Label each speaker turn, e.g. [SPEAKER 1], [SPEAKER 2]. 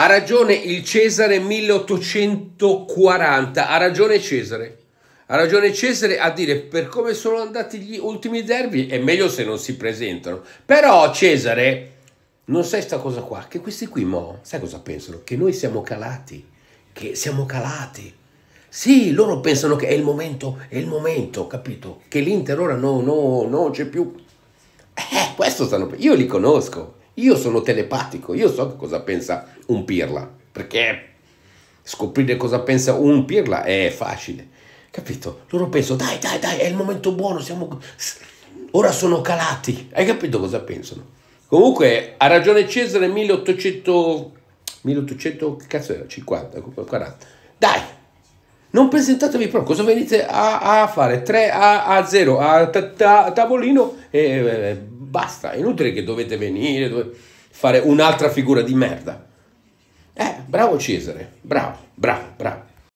[SPEAKER 1] Ha ragione il Cesare 1840, ha ragione Cesare. Ha ragione Cesare a dire per come sono andati gli ultimi derby è meglio se non si presentano. Però Cesare non sai sta cosa qua, che questi qui mo, sai cosa pensano? Che noi siamo calati, che siamo calati. Sì, loro pensano che è il momento, è il momento, capito? Che l'Inter ora no, no, no, c'è più. Eh, questo stanno... Io li conosco, io sono telepatico, io so cosa pensa un pirla, perché scoprire cosa pensa un pirla è facile. Capito? Loro pensano, dai, dai, dai, è il momento buono, siamo... Ora sono calati. Hai capito cosa pensano? Comunque, ha ragione Cesare 1800... 1800... Che cazzo era? 50, 40. Dai! Non presentatevi proprio, cosa venite a, a fare? 3 a, a 0 a, ta, ta, tavolino e... Eh, basta, è inutile che dovete venire, dovete fare un'altra figura di merda. Eh, bravo Cesare, bravo, bravo, bravo.